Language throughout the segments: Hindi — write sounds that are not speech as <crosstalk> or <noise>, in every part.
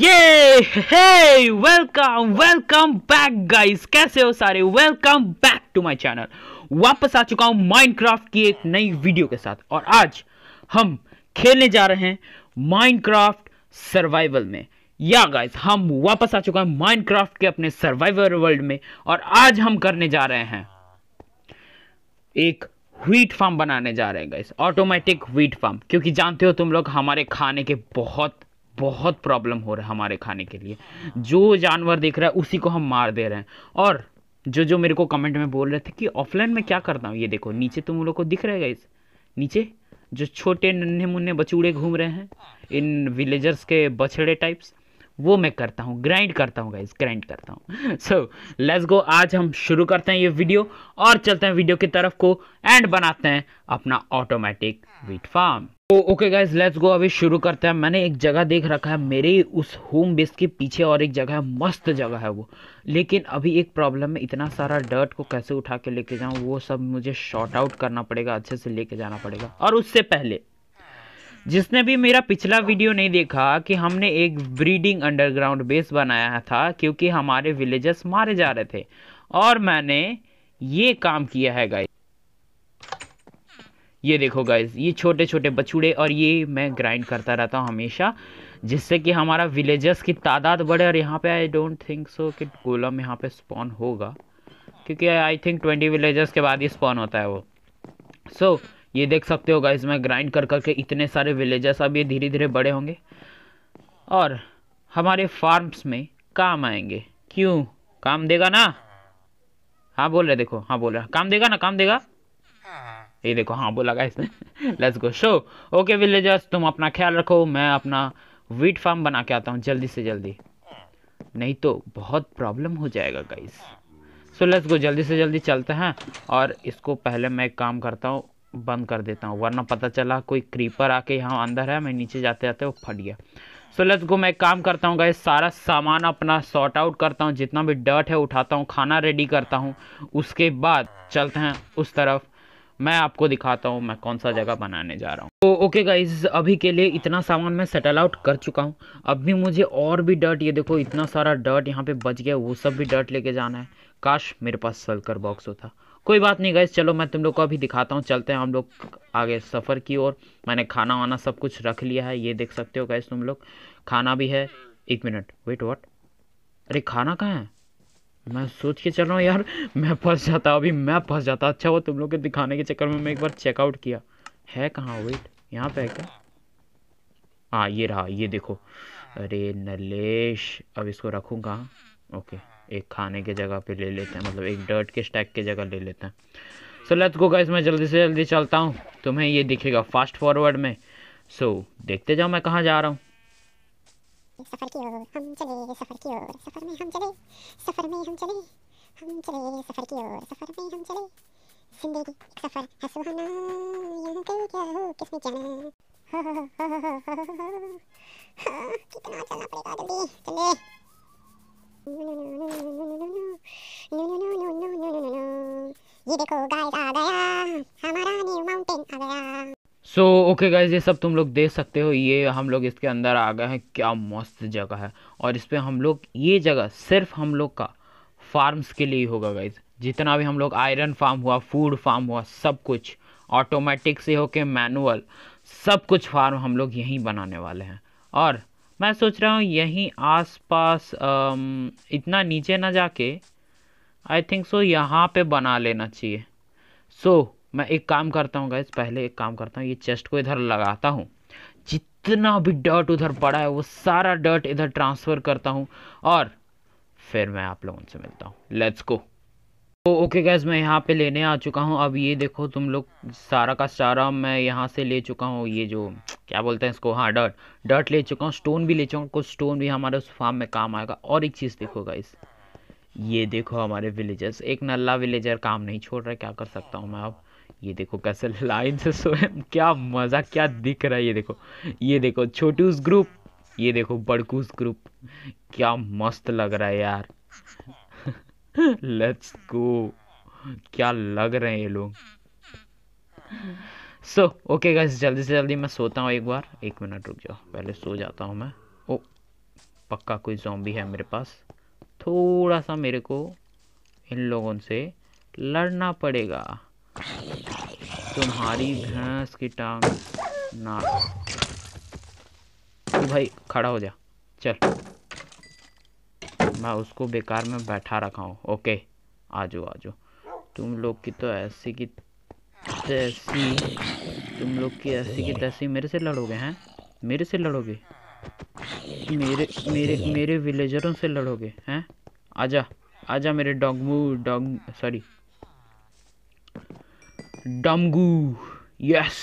ये hey welcome welcome back guys कैसे हो सारे welcome back to my channel वापस आ चुका हूं माइनक्राफ्ट की एक नई वीडियो के साथ और आज हम खेलने जा रहे हैं माइनक्राफ्ट सर्वाइवल में या गाइस हम वापस आ चुका हैं माइनक्राफ्ट के अपने सर्वाइवल वर्ल्ड में और आज हम करने जा रहे हैं एक व्हीट फार्म बनाने जा रहे हैं गाइस ऑटोमेटिक व्हीट फार्म क्योंकि जानते हो तुम लोग हमारे खाने के बहुत बहुत प्रॉब्लम हो रहा है हमारे खाने के लिए जो जानवर देख रहा है उसी को हम मार दे रहे हैं और जो जो मेरे को कमेंट में बोल रहे थे कि ऑफलाइन में क्या करता हूँ ये देखो नीचे तुम लोग को दिख रहे है इस नीचे जो छोटे नन्हे मुन्ने बचूड़े घूम रहे हैं इन विलेजर्स के बछड़े टाइप्स वो मैं करता हूँ ग्राइंड करता हूँ गाइज ग्राइंड करता हूँ सो लेट्स गो आज हम शुरू करते हैं ये वीडियो और चलते हैं वीडियो की तरफ को एंड बनाते हैं अपना ऑटोमेटिक वीट फार्म तो ओके गाइज लेट्स गो अभी शुरू करते हैं मैंने एक जगह देख रखा है मेरे उस होम बेस के पीछे और एक जगह है मस्त जगह है वो लेकिन अभी एक प्रॉब्लम है इतना सारा डर्ट को कैसे उठा के लेके जाऊँ वो सब मुझे शॉर्ट आउट करना पड़ेगा अच्छे से लेके जाना पड़ेगा और उससे पहले जिसने भी मेरा पिछला वीडियो नहीं देखा कि हमने एक ब्रीडिंग अंडरग्राउंड बेस बनाया था क्योंकि हमारे विलेजर्स मारे जा रहे थे और मैंने ये काम किया है गाइज ये देखो गाइज ये छोटे छोटे बछूड़े और ये मैं ग्राइंड करता रहता हूँ हमेशा जिससे कि हमारा विलेजर्स की तादाद बढ़े और यहाँ पे आई डोंट थिंक सो कि गोलम यहाँ पे स्पॉन होगा क्योंकि आई थिंक ट्वेंटी विलेजर्स के बाद ही स्पॉन होता है वो सो so, ये देख सकते हो गाइज मैं ग्राइंड कर करके इतने सारे विलेजर्स अब ये धीरे धीरे बड़े होंगे और हमारे फार्म्स में काम आएंगे क्यों काम देगा ना हाँ बोल रहे देखो हाँ बोल रहे काम देगा ना काम देगा ये देखो हाँ बोला guys let's go show okay villagers तुम अपना ख्याल रखो मैं अपना वीट फार्म बना के आता हूँ जल्दी से जल्दी नहीं तो बहुत प्रॉब्लम हो जाएगा गाइस सो लेट्स गो जल्दी से जल्दी चलते हैं और इसको पहले मैं एक काम करता हूँ बंद कर देता हूँ वरना पता चला कोई क्रीपर आके यहाँ अंदर है मैं नीचे जाते जाते वो फट गया सो लेट्स गो मैं एक काम करता हूँ गाइस सारा सामान अपना सॉर्ट आउट करता हूँ जितना भी डर्ट है उठाता हूँ खाना रेडी करता हूँ उसके बाद चलते हैं उस तरफ मैं आपको दिखाता हूँ मैं कौन सा जगह बनाने जा रहा हूँ तो ओके गाइज अभी के लिए इतना सामान मैं सेटल आउट कर चुका हूँ अब भी मुझे और भी डर्ट ये देखो इतना सारा डर्ट यहाँ पे बच गया वो सब भी डर्ट लेके जाना है काश मेरे पास सल्कर बॉक्स होता कोई बात नहीं गाइज चलो मैं तुम लोग को अभी दिखाता हूँ चलते हैं हम लोग आगे सफ़र की ओर मैंने खाना वाना सब कुछ रख लिया है ये देख सकते हो गाइज तुम लोग खाना भी है एक मिनट वेट वॉट अरे खाना कहाँ है मैं सोच के चल रहा हूँ यार मैं फंस जाता अभी मैं फंस जाता अच्छा वो तुम लोग के दिखाने के चक्कर में मैं एक बार चेकआउट किया है कहाँ वेट यहाँ पे है क्या हाँ ये रहा ये देखो अरे नलेश अब इसको रखूँ कहाँ ओके एक खाने के जगह पे ले लेते हैं मतलब एक डर्ट के स्टैक के जगह ले लेते हैं सो लेट्स गो गाइस मैं जल्दी से जल्दी चलता हूँ तुम्हें ये दिखेगा फास्ट फॉरवर्ड में सो so, देखते जाओ मैं कहाँ जा रहा हूँ सफर की ओर हम चले सफर की ओर सफर में हम चले सफर में हम चले हम चले सफर की ओर सफर में हम चले जिंदगी सफर है सुहाना यहाँ कहीं क्या हो किसने जाना हो हो हो हो हो हो कितना चलना पड़ेगा जल्दी चले ये देखो गाइस आ गया हमारा न्यू माउंटेन आ गया सो ओके गाइज ये सब तुम लोग देख सकते हो ये हम लोग इसके अंदर आ गए हैं क्या मस्त जगह है और इस पर हम लोग ये जगह सिर्फ हम लोग का फार्म्स के लिए होगा गाइज जितना भी हम लोग आयरन फार्म हुआ फूड फार्म हुआ सब कुछ ऑटोमेटिक से होके मैनुअल सब कुछ फार्म हम लोग यहीं बनाने वाले हैं और मैं सोच रहा हूँ यहीं आसपास इतना नीचे ना जाके आई थिंक सो यहाँ पे बना लेना चाहिए सो so, मैं एक काम करता हूँ गैस पहले एक काम करता हूँ ये चेस्ट को इधर लगाता हूँ जितना भी डर्ट उधर पड़ा है वो सारा डर्ट इधर ट्रांसफ़र करता हूँ और फिर मैं आप लोगों से मिलता हूँ लेट्स गो तो ओके गैस मैं यहाँ पे लेने आ चुका हूँ अब ये देखो तुम लोग सारा का सारा मैं यहाँ से ले चुका हूँ ये जो क्या बोलते हैं इसको हाँ डर्ट डर्ट ले चुका हूँ स्टोन भी ले चुका हूँ कुछ स्टोन भी हमारे उस फार्म में काम आएगा और एक चीज़ देखो गाइस ये देखो हमारे विलेजर्स एक नल्ला विलेजर काम नहीं छोड़ रहा क्या कर सकता हूँ मैं अब ये देखो कैसे लाइन से सोए क्या मज़ा क्या दिख रहा है ये देखो ये देखो छोटूस ग्रुप ये देखो बड़कूस ग्रुप क्या मस्त लग रहा है यार लेट्स गो क्या लग रहे हैं ये लोग सो ओके गैस जल्दी से जल्दी मैं सोता हूँ एक बार एक मिनट रुक जाओ पहले सो जाता हूँ मैं ओ पक्का कोई जॉम्बी है मेरे पास थोड़ा सा मेरे को इन लोगों से लड़ना पड़ेगा तुम्हारी भैंस की टांग ना तू भाई खड़ा हो जा चल मैं उसको बेकार में बैठा रखा हूँ ओके आजो आजो तुम लोग की तो ऐसी की तैसी तुम लोग की ऐसी की तैसी मेरे से लड़ोगे हैं मेरे से लड़ोगे मेरे मेरे मेरे विलेजरों से लड़ोगे हैं आजा आजा मेरे डॉग मू डॉग सॉरी डमगू यस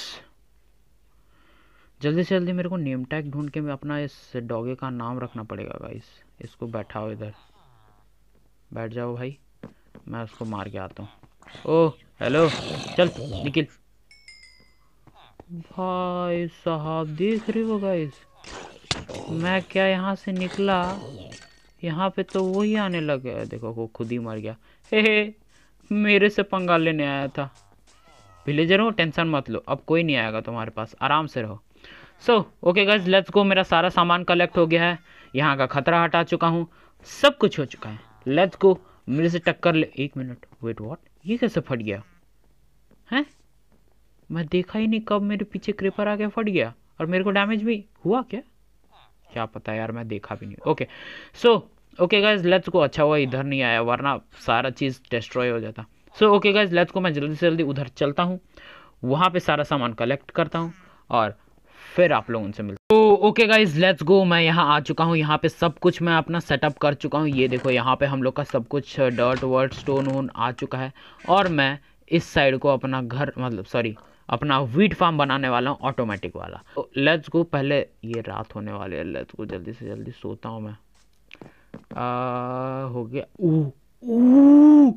जल्दी से जल्दी मेरे को नेम टैग ढूंढ के मैं अपना इस डॉगे का नाम रखना पड़ेगा गाइस इसको बैठाओ इधर बैठ जाओ भाई मैं उसको मार के आता हूँ ओह हेलो चल निकल भाई साहब देख रहे हो गाइस मैं क्या यहाँ से निकला यहाँ पे तो वही आने लग गया देखो वो खुद ही मर गया हे हे मेरे से पंगा लेने आया था विलेजर हो टेंशन मत लो अब कोई नहीं आएगा तुम्हारे पास आराम से रहो सो ओके गज लेट्स गो मेरा सारा सामान कलेक्ट हो गया है यहाँ का खतरा हटा चुका हूँ सब कुछ हो चुका है लेट्स गो मेरे से टक्कर ले एक मिनट वेट वॉट ये कैसे फट गया हैं मैं देखा ही नहीं कब मेरे पीछे आ आके फट गया और मेरे को डैमेज भी हुआ क्या क्या पता यार मैं देखा भी नहीं okay so okay guys let's को अच्छा हुआ इधर नहीं आया वरना सारा चीज़ डिस्ट्रॉय हो जाता सो ओके गाइज लेट्स को मैं जल्दी से जल्दी उधर चलता हूँ वहाँ पे सारा सामान कलेक्ट करता हूँ और फिर आप लोग उनसे मिलते तो ओके गाइज लेट्स गो मैं यहाँ आ चुका हूँ यहाँ पे सब कुछ मैं अपना सेटअप कर चुका हूँ ये देखो यहाँ पे हम लोग का सब कुछ डर्ट वर्ट स्टोन वोन आ चुका है और मैं इस साइड को अपना घर मतलब सॉरी अपना व्हीट फार्म बनाने वाला हूँ ऑटोमेटिक वाला तो लेट्स गो पहले ये रात होने वाली है लेट्स गो जल्दी से जल्दी सोता हूँ मैं आ, हो गया ऊ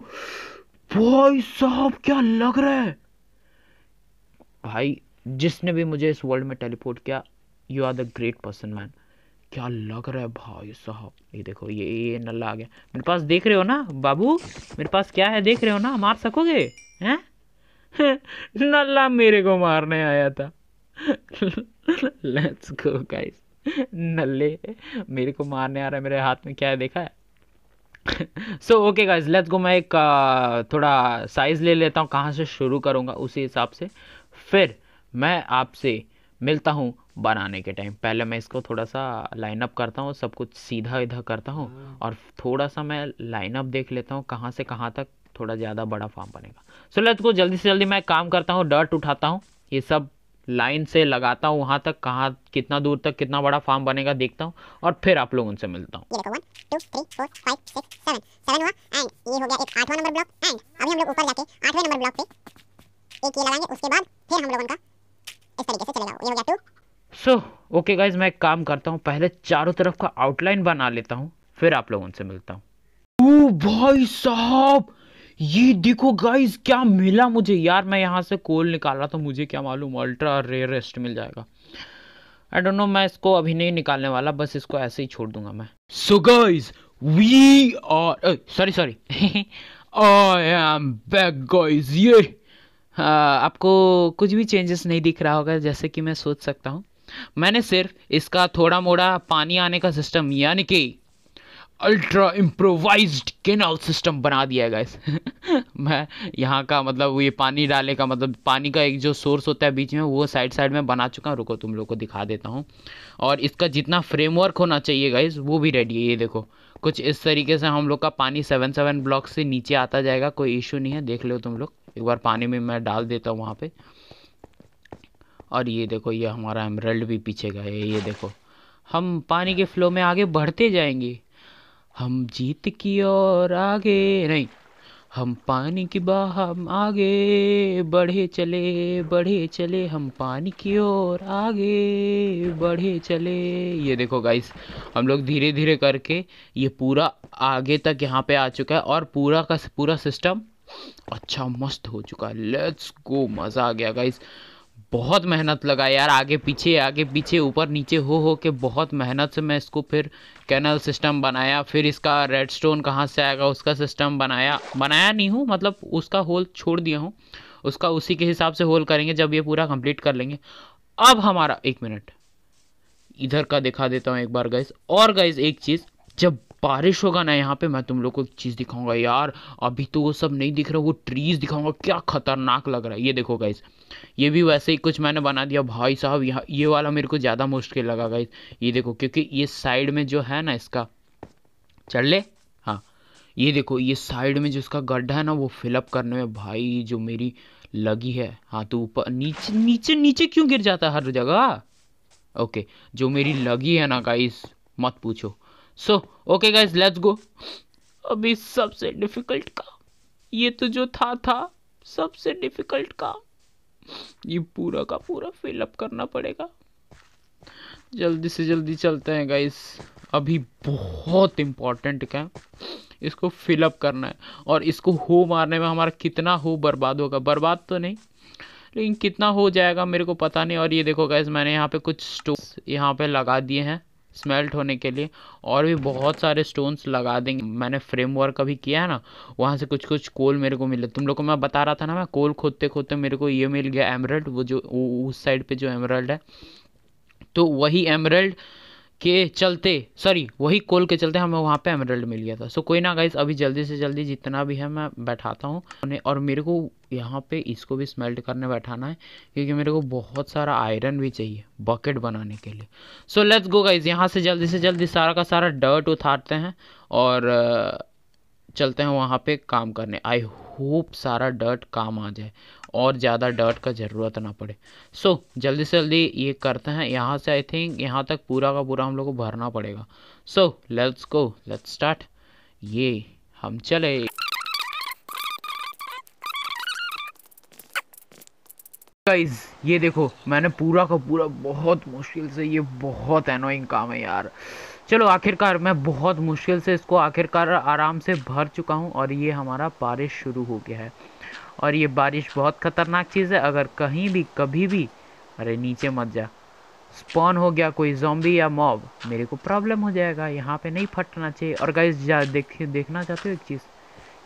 भाई साहब क्या लग रहा है भाई जिसने भी मुझे इस वर्ल्ड में टेलीपोर्ट किया you are the great person man क्या लग रहा है भाई साहब ये देखो ये ये नल्ला आ गया मेरे पास देख रहे हो ना बाबू मेरे पास क्या है देख रहे हो ना मार सकोगे हैं <laughs> नल्ला मेरे को मारने आया था लेट्स गो गाइस नल्ले मेरे को मारने आ रहा है मेरे हाथ में क्या है देखा है so okay guys let's go मैं एक uh, थोड़ा साइज़ ले लेता हूँ कहाँ से शुरू करूँगा उसी हिसाब से फिर मैं आपसे मिलता हूँ बनाने के टाइम पहले मैं इसको थोड़ा सा लाइनअप करता हूँ सब कुछ सीधा इधर करता हूँ हाँ। और थोड़ा सा मैं लाइनअप देख लेता हूँ कहाँ से कहाँ तक थोड़ा ज़्यादा बड़ा फार्म बनेगा सो लेट्स को जल्दी से जल्दी मैं काम करता हूँ डर्ट उठाता हूँ ये सब लाइन से लगाता हूँ वहाँ तक कहाँ कितना दूर तक कितना बड़ा फार्म बनेगा देखता हूँ और फिर आप लोग उनसे मिलता हूँ आठवां नंबर ब्लॉक एंड अभी हम लोग ऊपर जाके आठवें नंबर ब्लॉक पे एक ये लगाएंगे उसके बाद फिर हम लोगों का इस तरीके से चलेगा ये हो गया टू सो ओके गाइज मैं एक काम करता हूँ पहले चारों तरफ का आउटलाइन बना लेता हूँ फिर आप लोगों से मिलता हूँ ओ भाई साहब ये देखो गाइज क्या मिला मुझे यार मैं यहाँ से कोल निकाल रहा था मुझे क्या मालूम अल्ट्रा रेयरेस्ट मिल जाएगा आई डोंट नो मैं इसको अभी नहीं निकालने वाला बस इसको ऐसे ही छोड़ दूंगा मैं So guys, we are oh, sorry sorry <laughs> I am back guys ये uh, हाँ, आपको कुछ भी चेंजेस नहीं दिख रहा होगा जैसे कि मैं सोच सकता हूँ मैंने सिर्फ इसका थोड़ा मोड़ा पानी आने का सिस्टम यानी कि अल्ट्रा इम्प्रोवाइज्ड केनाल सिस्टम बना दिया है गाइस <laughs> मैं यहाँ का मतलब ये पानी डाले का मतलब पानी का एक जो सोर्स होता है बीच में वो साइड साइड में बना चुका हूँ रुको तुम लोग को दिखा देता हूँ और इसका जितना फ्रेमवर्क होना चाहिए गाइज़ वो भी रेडी है ये देखो कुछ इस तरीके से हम लोग का पानी सेवन सेवन ब्लॉक से नीचे आता जाएगा कोई इशू नहीं है देख लो तुम लोग एक बार पानी में मैं डाल देता हूँ वहाँ पर और ये देखो ये हमारा एमरल्ड भी पीछे गए ये देखो हम पानी के फ्लो में आगे बढ़ते जाएंगे हम जीत की ओर आगे नहीं हम पानी की हम आगे बढ़े चले बढ़े चले हम पानी की ओर आगे बढ़े चले ये देखो गाइस हम लोग धीरे धीरे करके ये पूरा आगे तक यहाँ पे आ चुका है और पूरा का पूरा सिस्टम अच्छा मस्त हो चुका है लेट्स गो मज़ा आ गया गाइस बहुत मेहनत लगा यार आगे पीछे आगे पीछे ऊपर नीचे हो हो के बहुत मेहनत से मैं इसको फिर कैनल सिस्टम बनाया फिर इसका रेड स्टोन कहाँ से आएगा उसका सिस्टम बनाया बनाया नहीं हूँ मतलब उसका होल छोड़ दिया हूँ उसका उसी के हिसाब से होल करेंगे जब ये पूरा कंप्लीट कर लेंगे अब हमारा एक मिनट इधर का दिखा देता हूँ एक बार गाइज और गाइज एक चीज़ जब बारिश होगा ना यहाँ पे मैं तुम लोग को एक चीज़ दिखाऊंगा यार अभी तो वो सब नहीं दिख रहा वो ट्रीज़ दिखाऊंगा क्या खतरनाक लग रहा है ये देखो गाइस ये भी वैसे ही कुछ मैंने बना दिया भाई साहब यहाँ ये वाला मेरे को ज़्यादा मुश्किल लगा गाइस ये देखो क्योंकि ये साइड में जो है ना इसका चल ले हाँ ये देखो ये साइड में जो इसका गड्ढा है ना वो फिलअप करने में भाई जो मेरी लगी है हाँ तो ऊपर नीचे नीचे नीचे क्यों गिर जाता है हर जगह ओके जो मेरी लगी है ना गाइस मत पूछो so okay guys let's go अभी सबसे डिफिकल्ट काम ये तो जो था था सबसे डिफिकल्ट काम ये पूरा का पूरा फिलअप करना पड़ेगा जल्दी से जल्दी चलते हैं गाइस अभी बहुत इम्पॉर्टेंट क्या इसको फिलअप करना है और इसको हो मारने में हमारा कितना हो बर्बाद होगा बर्बाद तो नहीं लेकिन कितना हो जाएगा मेरे को पता नहीं और ये देखो गैस मैंने यहाँ पे कुछ स्टोर यहाँ पे लगा दिए हैं स्मेल्ट होने के लिए और भी बहुत सारे स्टोन्स लगा देंगे मैंने फ्रेमवर्क अभी किया है ना वहाँ से कुछ कुछ कोल मेरे को मिले तुम लोग को मैं बता रहा था ना मैं कोल खोदते खोदते मेरे को ये मिल गया एमरल्ड वो जो उस साइड पर जो एमरल्ड है तो वही एमरल्ड के चलते सॉरी वही कोल के चलते हमें वहाँ पे एमरल्ड मिल गया था सो कोई ना गाइस अभी जल्दी से जल्दी जितना भी है मैं बैठाता हूँ और मेरे को यहाँ पे इसको भी स्मेल्ट करने बैठाना है क्योंकि मेरे को बहुत सारा आयरन भी चाहिए बकेट बनाने के लिए सो लेट्स गो गाइस यहाँ से जल्दी से जल्दी सारा का सारा डर्ट उतारते हैं और चलते हैं वहाँ पर काम करने आई खूब सारा डर्ट काम आ जाए और ज़्यादा डर्ट का ज़रूरत ना पड़े सो so, जल्दी से जल्दी ये करते हैं यहाँ से आई थिंक यहाँ तक पूरा का पूरा हम लोग को भरना पड़ेगा so let's go let's start ये हम चले गाइज ये देखो मैंने पूरा का पूरा बहुत मुश्किल से ये बहुत एनोइंग काम है यार चलो आखिरकार मैं बहुत मुश्किल से इसको आखिरकार आराम से भर चुका हूँ और ये हमारा बारिश शुरू हो गया है और ये बारिश बहुत ख़तरनाक चीज़ है अगर कहीं भी कभी भी अरे नीचे मत जा स्पॉन हो गया कोई जॉम्बी या मॉब मेरे को प्रॉब्लम हो जाएगा यहाँ पे नहीं फटना चाहिए और गाइस जा देखिए देखना चाहते हो एक चीज़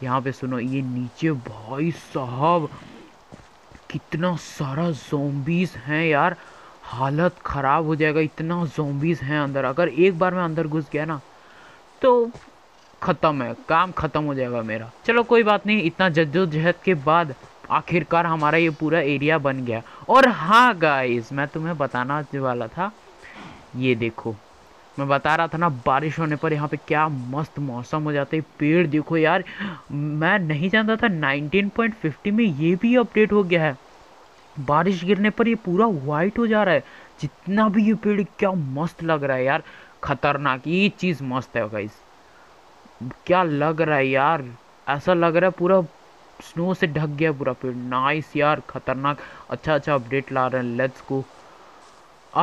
यहाँ पे सुनो ये नीचे भाई साहब कितना सारा जोम्बीज हैं यार हालत ख़राब हो जाएगा इतना जोम्बिस हैं अंदर अगर एक बार मैं अंदर घुस गया ना तो ख़त्म है काम ख़त्म हो जाएगा मेरा चलो कोई बात नहीं इतना जद्दोजहद के बाद आखिरकार हमारा ये पूरा एरिया बन गया और हाँ गाइस मैं तुम्हें बताना वाला था ये देखो मैं बता रहा था ना बारिश होने पर यहाँ पे क्या मस्त मौसम हो जाता है पेड़ देखो यार मैं नहीं जानता था 19.50 में ये भी अपडेट हो गया है बारिश गिरने पर ये पूरा व्हाइट हो जा रहा है जितना भी ये पेड़ क्या मस्त लग रहा है यार खतरनाक ये चीज़ मस्त है गाइस क्या लग रहा है यार ऐसा लग रहा है पूरा स्नो से ढक गया पूरा पेड़ नाइस यार खतरनाक अच्छा अच्छा अपडेट ला रहे हैं लेट्स को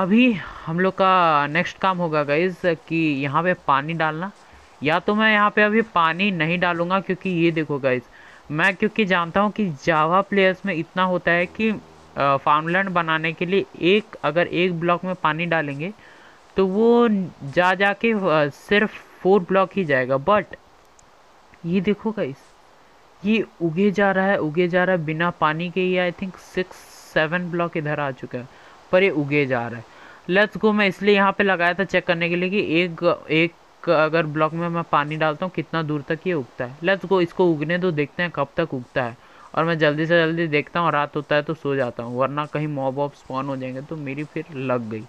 अभी हम लोग का नेक्स्ट काम होगा गाइज कि यहाँ पे पानी डालना या तो मैं यहाँ पे अभी पानी नहीं डालूंगा क्योंकि ये देखो गाइस मैं क्योंकि जानता हूँ कि जावा प्लेयर्स में इतना होता है कि फार्मलैंड बनाने के लिए एक अगर एक ब्लॉक में पानी डालेंगे तो वो जा जा के सिर्फ फोर ब्लॉक ही जाएगा बट ये देखो गाइस ये उगे जा रहा है उगे जा रहा है बिना पानी के ही I think six seven block इधर आ चुका है पर ये उगे जा रहा है लेट्स गो मैं इसलिए यहाँ पे लगाया था चेक करने के लिए कि एक एक अगर ब्लॉक में मैं पानी डालता हूँ कितना दूर तक ये उगता है लेट्स गो इसको उगने दो देखते हैं कब तक उगता है और मैं जल्दी से जल्दी देखता हूँ रात होता है तो सो जाता हूँ वरना कहीं मॉब ऑफ स्पॉन हो जाएंगे तो मेरी फिर लग गई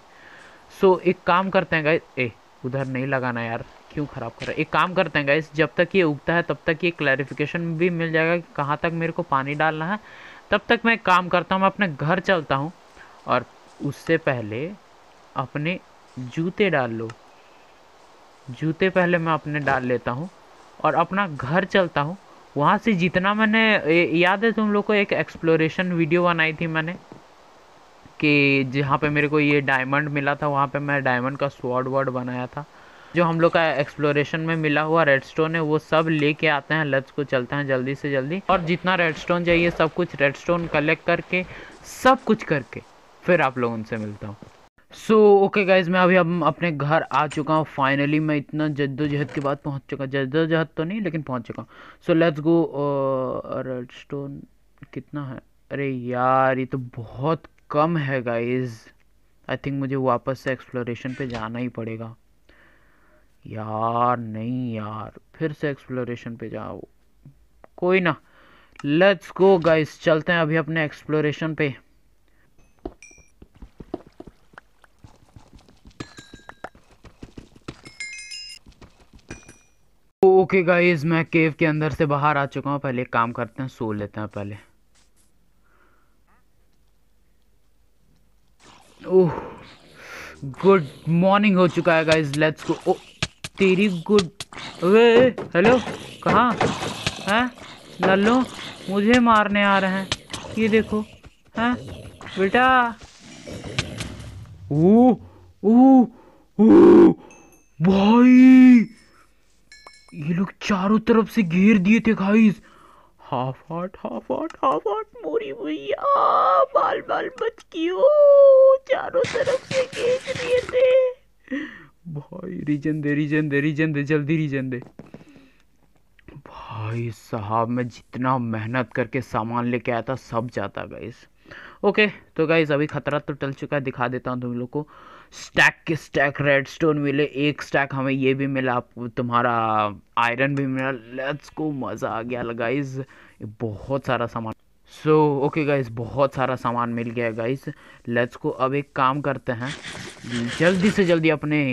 सो so, एक काम करते हैं गाइस ए उधर नहीं लगाना यार क्यों ख़राब कर रहा है एक काम करते हैं गाइस जब तक ये उगता है तब तक ये क्लैरिफिकेशन भी मिल जाएगा कि कहाँ तक मेरे को पानी डालना है तब तक मैं काम करता हूँ मैं अपने घर चलता हूँ और उससे पहले अपने जूते डाल लो जूते पहले मैं अपने डाल लेता हूँ और अपना घर चलता हूँ वहाँ से जितना मैंने याद है तुम लोग को एक एक्सप्लोरेशन वीडियो बनाई थी मैंने कि जहाँ पे मेरे को ये डायमंड मिला था वहाँ पे मैं डायमंड का स्वॉर्ड वर्ड बनाया था जो हम लोग का एक्सप्लोरेशन में मिला हुआ रेड स्टोन है वो सब लेके आते हैं लच को चलते हैं जल्दी से जल्दी और जितना रेड स्टोन चाहिए सब कुछ रेड स्टोन कलेक्ट करके सब कुछ करके फिर आप लोग उनसे मिलता हूँ सो ओके गाइज मैं अभी हम अपने घर आ चुका हूँ फाइनली मैं इतना जद्दोजहद के बाद पहुँच चुका जद्दोजहद तो नहीं लेकिन पहुँच चुका हूँ so let's go redstone कितना है अरे यार ये तो बहुत कम है गाइज आई थिंक मुझे वापस से एक्सप्लोरेशन पे जाना ही पड़ेगा यार नहीं यार फिर से एक्सप्लोरेशन पे जाओ कोई ना लेट्स गो गाइज चलते हैं अभी अपने एक्सप्लोरेशन पे ओके गाइस मैं केव के अंदर से बाहर आ चुका हूँ पहले काम करते हैं सो लेते हैं पहले ओह गुड मॉर्निंग हो चुका है गाइस लेट्स गो ओ तेरी गुड अरे हेलो कहाँ हैं लल्लो मुझे मारने आ रहे हैं ये देखो हैं बेटा ओ ओ ओ भाई ये लोग चारों तरफ से घेर दिए थे guys half heart half heart half heart मोरी भैया बाल बाल बच क्यों चारों तरफ से घेर दिए थे भाई रीजन दे रीजन दे रीजन दे जल्दी रीजन दे भाई साहब मैं जितना मेहनत करके सामान लेके आया था सब जाता गाइस ओके तो गाइज अभी खतरा तो टल चुका है दिखा देता हूँ तुम लोग को स्टैक के स्टैक रेड स्टोन मिले एक स्टैक हमें ये भी मिला आपको तुम्हारा आयरन भी मिला लेट्स को मज़ा आ गया गाइज बहुत सारा सामान सो ओके गाइज बहुत सारा सामान मिल गया गाइज लेट्स को अब एक काम करते हैं जल्दी से जल्दी अपने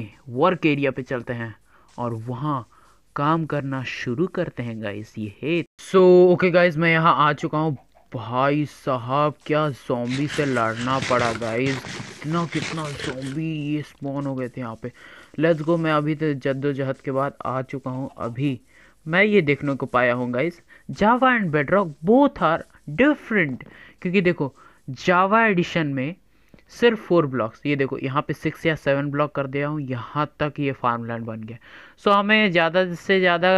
वर्क एरिया पे चलते हैं और वहाँ काम करना शुरू करते हैं गाइस ये सो ओके गाइस मैं यहाँ आ चुका हूँ भाई साहब क्या जोम्बी से लड़ना पड़ा गाइस कितना कितना जोम्बी ये स्पॉन हो गए थे यहाँ पे लेट्स गो मैं अभी तो जद्दोजहद के बाद आ चुका हूँ अभी मैं ये देखने को पाया हूँ guys Java and Bedrock both are different क्योंकि देखो जावा एडिशन में सिर्फ फोर ब्लॉक्स ये देखो यहाँ पे सिक्स या सेवन ब्लॉक कर दिया हूँ यहाँ तक ये फार्म लैंड बन गया सो हमें ज़्यादा से ज़्यादा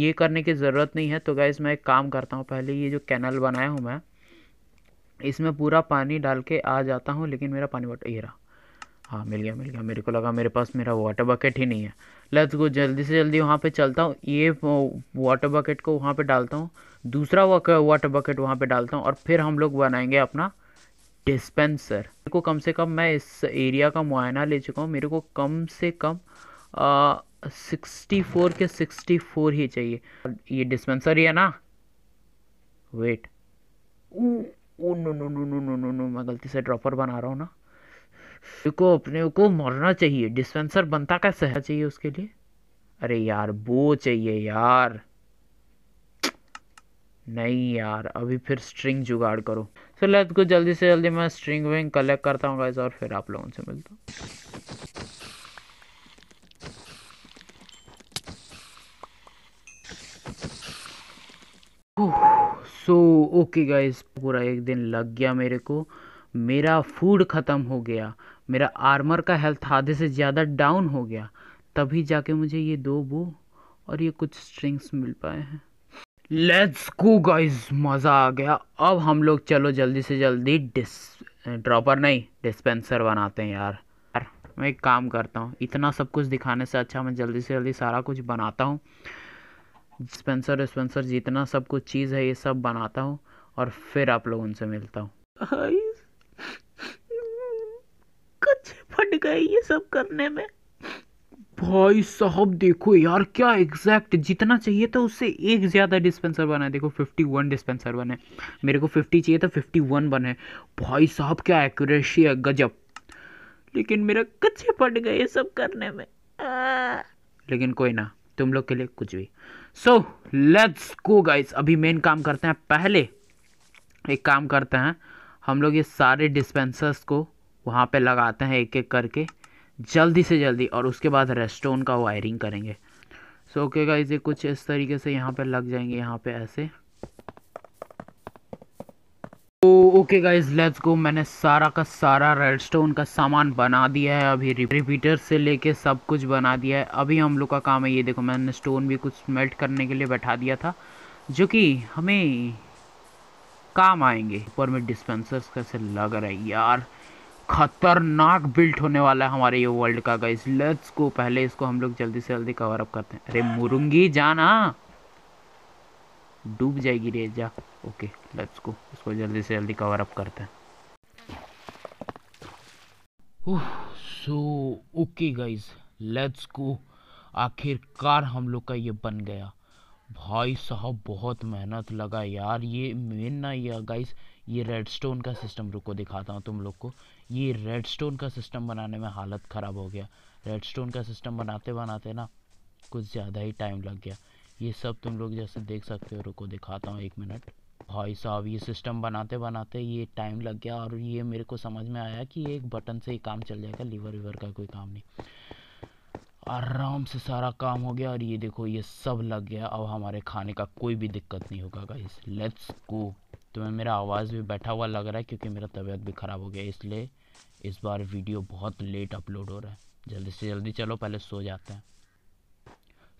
ये करने की ज़रूरत नहीं है तो गाइज मैं एक काम करता हूँ पहले ये जो कैनल बनाया हूँ मैं इसमें पूरा पानी डाल के आ जाता हूँ लेकिन मेरा पानी वाटर ये रहा हाँ मिल गया मिल गया मेरे को लगा मेरे पास मेरा वाटर बकेट ही नहीं है लेट्स गो जल्दी से जल्दी वहाँ पे चलता हूँ ये वाटर बकेट को वहाँ पे डालता हूँ दूसरा वाटर बकेट वहाँ पे डालता हूँ और फिर हम लोग बनाएंगे अपना डिस्पेंसर मेरे को कम से कम मैं इस एरिया का मुआयना ले चुका हूँ मेरे को कम से कम सिक्सटी फोर के सिक्सटी फोर ही चाहिए ये डिस्पेंसर ही है ना wait oh no no no no no no no मैं गलती से ड्रॉपर बना रहा हूँ ना मेरे को अपने को मरना चाहिए डिस्पेंसर बनता कैसे है चाहिए उसके लिए अरे यार वो चाहिए यार नहीं यार अभी फिर स्ट्रिंग जुगाड़ करो सो लेट को जल्दी से जल्दी मैं स्ट्रिंग विंग कलेक्ट करता हूँ गाइज और फिर आप लोगों से मिलता हूँ सो ओके गाइस पूरा एक दिन लग गया मेरे को मेरा फूड ख़त्म हो गया मेरा आर्मर का हेल्थ आधे से ज़्यादा डाउन हो गया तभी जाके मुझे ये दो बो और ये कुछ स्ट्रिंग्स मिल पाए हैं लेट्स गो गाइस मज़ा आ गया अब हम लोग चलो जल्दी से जल्दी डिस ड्रॉपर नहीं डिस्पेंसर बनाते हैं यार यार मैं एक काम करता हूँ इतना सब कुछ दिखाने से अच्छा मैं जल्दी से जल्दी सारा कुछ बनाता हूँ डिस्पेंसर डिस्पेंसर जितना सब कुछ चीज़ है ये सब बनाता हूँ और फिर आप लोग उनसे मिलता हूँ कुछ <laughs> फट गए ये सब करने में भाई साहब देखो यार क्या एग्जैक्ट जितना चाहिए था उससे एक ज़्यादा डिस्पेंसर बना है देखो 51 डिस्पेंसर बने मेरे को 50 चाहिए था 51 बने भाई साहब क्या एक्यूरेसी है गजब लेकिन मेरा कच्चे पट गए सब करने में लेकिन कोई ना तुम लोग के लिए कुछ भी सो लेट्स गो गाइस अभी मेन काम करते हैं पहले एक काम करते हैं हम लोग ये सारे डिस्पेंसर्स को वहाँ पे लगाते हैं एक एक करके जल्दी से जल्दी और उसके बाद रेस्टोन का वायरिंग करेंगे सो ओके गाइज ये कुछ इस तरीके से यहाँ पर लग जाएंगे यहाँ पे ऐसे तो ओके गाइज लेट्स गो मैंने सारा का सारा रेडस्टोन का सामान बना दिया है अभी रिपीटर से लेके सब कुछ बना दिया है अभी हम लोग का काम है ये देखो मैंने स्टोन भी कुछ मेल्ट करने के लिए बैठा दिया था जो कि हमें काम आएंगे ऊपर में डिस्पेंसर्स कैसे लग रहे है यार खतरनाक बिल्ट होने वाला है हमारे ये वर्ल्ड का गाइस लेट्स को पहले इसको हम लोग जल्दी से जल्दी कवर अप करते हैं अरे मुरुंगी जाना डूब जाएगी रे जा ओके लेट्स को इसको जल्दी से जल्दी कवर अप करते हैं सो ओके गाइस लेट्स को आखिरकार हम लोग का ये बन गया भाई साहब बहुत मेहनत लगा यार ये मेन ना ये गाइस ये रेडस्टोन का सिस्टम रुको दिखाता हूँ तुम लोग को ये रेडस्टोन का सिस्टम बनाने में हालत ख़राब हो गया रेडस्टोन का सिस्टम बनाते बनाते ना कुछ ज़्यादा ही टाइम लग गया ये सब तुम लोग जैसे देख सकते हो रुको दिखाता हूँ एक मिनट भाई साहब ये सिस्टम बनाते बनाते ये टाइम लग गया और ये मेरे को समझ में आया कि एक बटन से ही काम चल जाएगा लीवर वीवर का कोई काम नहीं आराम से सारा काम हो गया और ये देखो ये सब लग गया अब हमारे खाने का कोई भी दिक्कत नहीं होगा गाइस लेट्स गो तो मैं मेरा आवाज़ भी बैठा हुआ लग रहा है क्योंकि मेरा तबीयत भी ख़राब हो गया इसलिए इस बार वीडियो बहुत लेट अपलोड हो रहा है जल्दी से जल्दी चलो पहले सो जाते हैं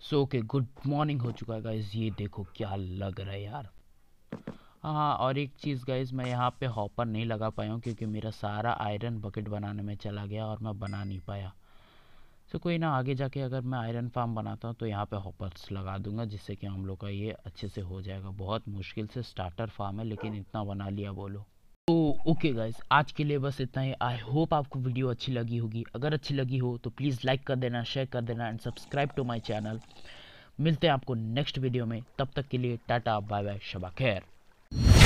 सो के गुड मॉर्निंग हो चुका है गाइज़ ये देखो क्या लग रहा है यार हाँ और एक चीज़ गाइज़ मैं यहाँ पे हॉपर नहीं लगा पाया हूँ क्योंकि मेरा सारा आयरन बकेट बनाने में चला गया और मैं बना नहीं पाया तो कोई ना आगे जाके अगर मैं आयरन फार्म बनाता हूँ तो यहाँ पे हॉपर्स लगा दूंगा जिससे कि हम लोग का ये अच्छे से हो जाएगा बहुत मुश्किल से स्टार्टर फार्म है लेकिन इतना बना लिया बोलो तो ओके गाइज आज के लिए बस इतना ही आई होप आपको वीडियो अच्छी लगी होगी अगर अच्छी लगी हो तो प्लीज़ लाइक कर देना शेयर कर देना and subscribe to my channel मिलते हैं आपको नेक्स्ट वीडियो में तब तक के लिए टाटा बाय बाय शबा खैर